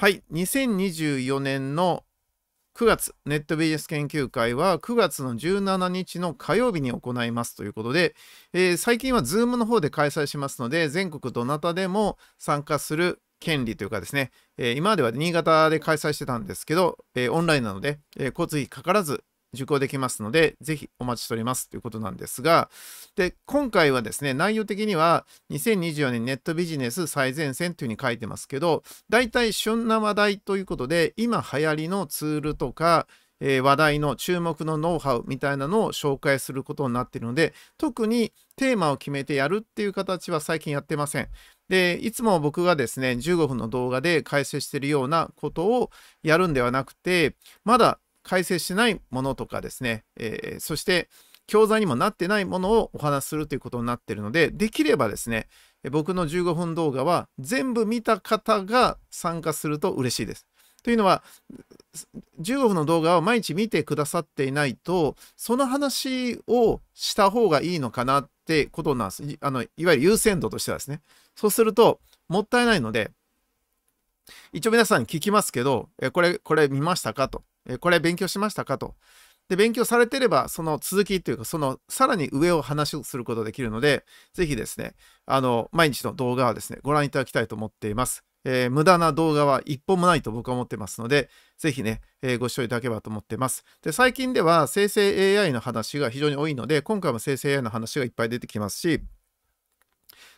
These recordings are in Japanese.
はい、2024年の9月、ネットビジネス研究会は9月の17日の火曜日に行いますということで、えー、最近は Zoom の方で開催しますので、全国どなたでも参加する権利というかですね、えー、今までは新潟で開催してたんですけど、えー、オンラインなので、えー、交通費かからず受講できますので、ぜひお待ちしておりますということなんですが、で、今回はですね、内容的には、2024年ネットビジネス最前線というふうに書いてますけど、大体旬な話題ということで、今流行りのツールとか、えー、話題の注目のノウハウみたいなのを紹介することになっているので、特にテーマを決めてやるっていう形は最近やってません。で、いつも僕がですね、15分の動画で解説しているようなことをやるんではなくて、まだ改正してないものとかですね、えー、そして教材にもなってないものをお話しするということになっているので、できればですね、僕の15分動画は全部見た方が参加すると嬉しいです。というのは、15分の動画を毎日見てくださっていないと、その話をした方がいいのかなってことなんです。あのいわゆる優先度としてはですね。そうすると、もったいないので、一応皆さん聞きますけど、えこれ、これ見ましたかと、えこれ勉強しましたかと。で、勉強されてれば、その続きというか、そのさらに上を話をすることができるので、ぜひですね、あの、毎日の動画はですね、ご覧いただきたいと思っています。えー、無駄な動画は一本もないと僕は思ってますので、ぜひね、えー、ご視聴いただければと思ってます。で、最近では生成 AI の話が非常に多いので、今回も生成 AI の話がいっぱい出てきますし、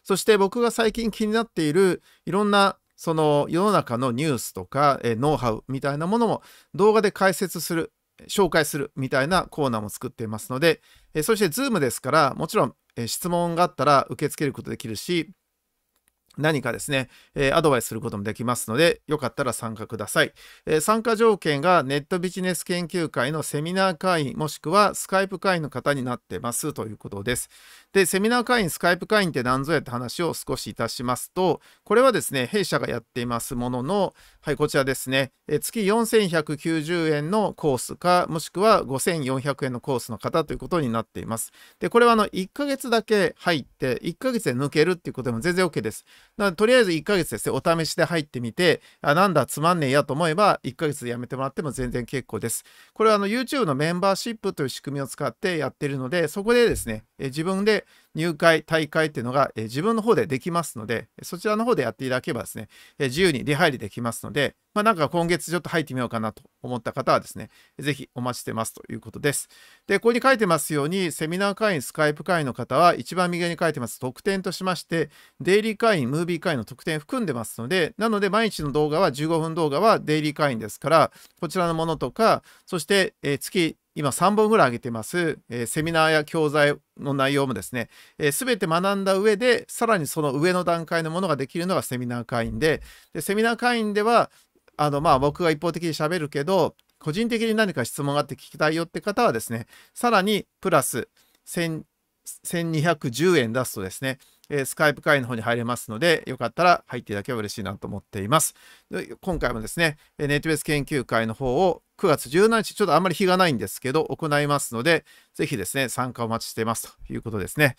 そして僕が最近気になっているいろんなその世の中のニュースとか、えノウハウみたいなものも動画で解説する、紹介するみたいなコーナーも作っていますので、えそして Zoom ですから、もちろん、え質問があったら受け付けることできるし、何かですね、えアドバイスすることもできますので、よかったら参加ください、え参加条件がネットビジネス研究会のセミナー会員もしくはスカイプ会員の方になってますということです。で、セミナー会員、スカイプ会員って何ぞやって話を少しいたしますと、これはですね、弊社がやっていますものの、はい、こちらですね、え月4190円のコースか、もしくは5400円のコースの方ということになっています。で、これはあの1ヶ月だけ入って、1ヶ月で抜けるっていうことでも全然 OK です。からとりあえず1ヶ月ですね、お試しで入ってみて、あ、なんだ、つまんねえやと思えば、1ヶ月でやめてもらっても全然結構です。これはあの YouTube のメンバーシップという仕組みを使ってやってるので、そこでですね、え自分で入会、大会っていうのが、え自分の方でできますので、そちらの方でやっていただければですね、え自由に出入りできますので、まあ、なんか今月ちょっと入ってみようかなと思った方はですね、ぜひお待ちしてますということです。で、ここに書いてますように、セミナー会員、スカイプ会員の方は、一番右に書いてます特典としまして、デイリー会員、ムービー会員の特典含んでますので、なので毎日の動画は15分動画はデイリー会員ですから、こちらのものとか、そして、え月今3本ぐらい上げてます、えー、セミナーや教材の内容もですね、す、えー、べ、て学んだ上で、さらにその上の段階のものができるのがセミナー会員で、でセミナー会員では、あの、まあ、僕が一方的に喋るけど、個人的に何か質問があって聞きたいよって方はですね、さらにプラス1210円出すとですね、えー、スカイプ会員の方に入れますので、よかったら入っていただければ嬉しいなと思っています。今回もですね、ネットベース研究会の方を9月17日、ちょっとあんまり日がないんですけど、行いますので、ぜひですね、参加お待ちしていますということですね。